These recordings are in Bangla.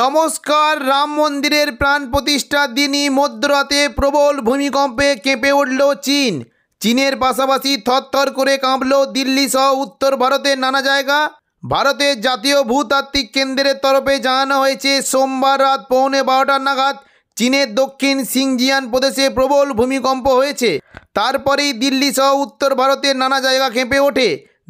নমস্কার রাম মন্দিরের প্রাণ প্রতিষ্ঠার দিনই মধ্যরাতে প্রবল ভূমিকম্পে কেঁপে উঠল চীন চীনের পাশাপাশি থরথর করে কাঁপল দিল্লি সহ উত্তর ভারতের নানা জায়গা ভারতের জাতীয় ভূতাত্ত্বিক কেন্দ্রের তরফে জানানো হয়েছে সোমবার রাত পৌনে বারোটার নাগাদ চীনের দক্ষিণ সিংজিয়ান প্রদেশে প্রবল ভূমিকম্প হয়েছে তারপরেই দিল্লি সহ উত্তর ভারতের নানা জায়গা কেঁপে ওঠে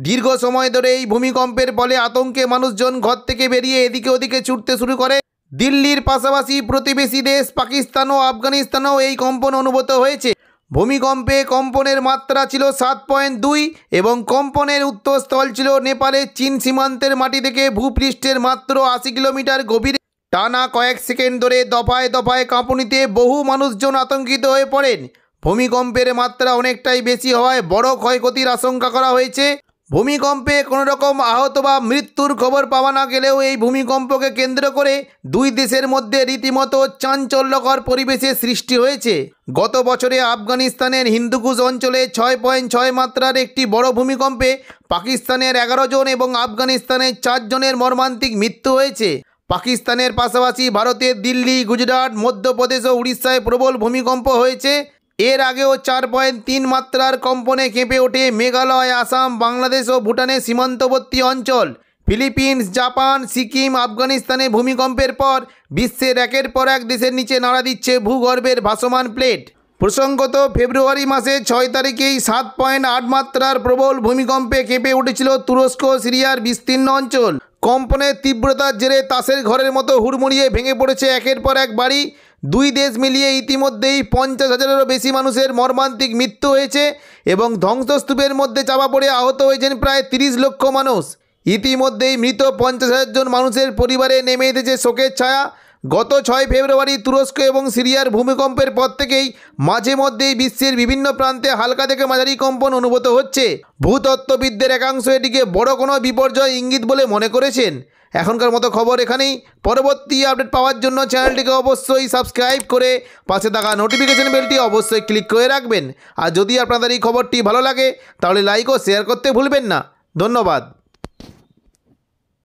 দীর্ঘ সময় ধরে এই ভূমিকম্পের ফলে আতঙ্কে মানুষজন ঘর থেকে বেরিয়ে এদিকে ওদিকে ছুটতে শুরু করে দিল্লির পাশাপাশি প্রতিবেশী দেশ পাকিস্তান ও আফগানিস্তানেও এই কম্পন অনুভূত হয়েছে ভূমিকম্পে কম্পনের মাত্রা ছিল সাত পয়েন্ট দুই এবং কম্পনের উত্তরস্থল ছিল নেপালের চীন সীমান্তের মাটি থেকে ভূপৃষ্ঠের মাত্র আশি কিলোমিটার গভীরে টানা কয়েক সেকেন্ড ধরে দফায় দফায় কাঁপুনিতে বহু মানুষজন আতঙ্কিত হয়ে পড়েন ভূমিকম্পের মাত্রা অনেকটাই বেশি হওয়ায় বড় ক্ষয়ক্ষতির আশঙ্কা করা হয়েছে ভূমিকম্পে কোনো রকম আহত বা মৃত্যুর খবর পাওয়া না গেলেও এই ভূমিকম্পকে কেন্দ্র করে দুই দেশের মধ্যে রীতিমতো চাঞ্চল্যকর পরিবেশে সৃষ্টি হয়েছে গত বছরে আফগানিস্তানের হিন্দুকুশ অঞ্চলে ছয় পয়েন্ট ছয় মাত্রার একটি বড় ভূমিকম্পে পাকিস্তানের এগারো জন এবং আফগানিস্তানের চারজনের মর্মান্তিক মৃত্যু হয়েছে পাকিস্তানের পাশাপাশি ভারতের দিল্লি গুজরাট মধ্যপ্রদেশ ও উড়িষ্যায় প্রবল ভূমিকম্প হয়েছে এর আগেও চার পয়েন্ট তিন মাত্রার কম্পনে কেঁপে ওঠে মেঘালয় আসাম বাংলাদেশ ও ভুটানের সীমান্তবর্তী অঞ্চল ফিলিপিন্স জাপান সিকিম আফগানিস্তানে ভূমিকম্পের পর বিশ্বের একের পর এক দেশের নিচে নাড়া দিচ্ছে ভূগর্ভের ভাসমান প্লেট প্রসঙ্গত ফেব্রুয়ারি মাসে ছয় তারিখেই সাত পয়েন্ট আট মাত্রার প্রবল ভূমিকম্পে কেঁপে উঠেছিল তুরস্ক সিরিয়ার বিস্তীর্ণ অঞ্চল কম্পনের তীব্রতার জেরে তাসের ঘরের মতো হুড়মুড়িয়ে ভেঙে পড়েছে একের পর এক বাড়ি দুই দেশ মিলিয়ে ইতিমধ্যেই পঞ্চাশ হাজারেরও বেশি মানুষের মর্মান্তিক মৃত্যু হয়েছে এবং ধ্বংসস্তূপের মধ্যে চাপা পড়ে আহত হয়েছেন প্রায় তিরিশ লক্ষ মানুষ ইতিমধ্যেই মৃত পঞ্চাশ হাজার জন মানুষের পরিবারে নেমে এসেছে শোকের ছায়া গত ছয় ফেব্রুয়ারি তুরস্ক এবং সিরিয়ার ভূমিকম্পের পর থেকেই মাঝে মধ্যেই বিশ্বের বিভিন্ন প্রান্তে হালকা থেকে মাঝারি কম্পন অনুভূত হচ্ছে ভূতত্ত্ববিদদের একাংশ এটিকে বড় কোনো বিপর্যয় ইঙ্গিত বলে মনে করেছেন এখনকার মতো খবর এখানেই পরবর্তী আপডেট পাওয়ার জন্য চ্যানেলটিকে অবশ্যই সাবস্ক্রাইব করে পাশে থাকা নোটিফিকেশন বেলটি অবশ্যই ক্লিক করে রাখবেন আর যদি আপনাদের এই খবরটি ভালো লাগে তাহলে লাইক ও শেয়ার করতে ভুলবেন না ধন্যবাদ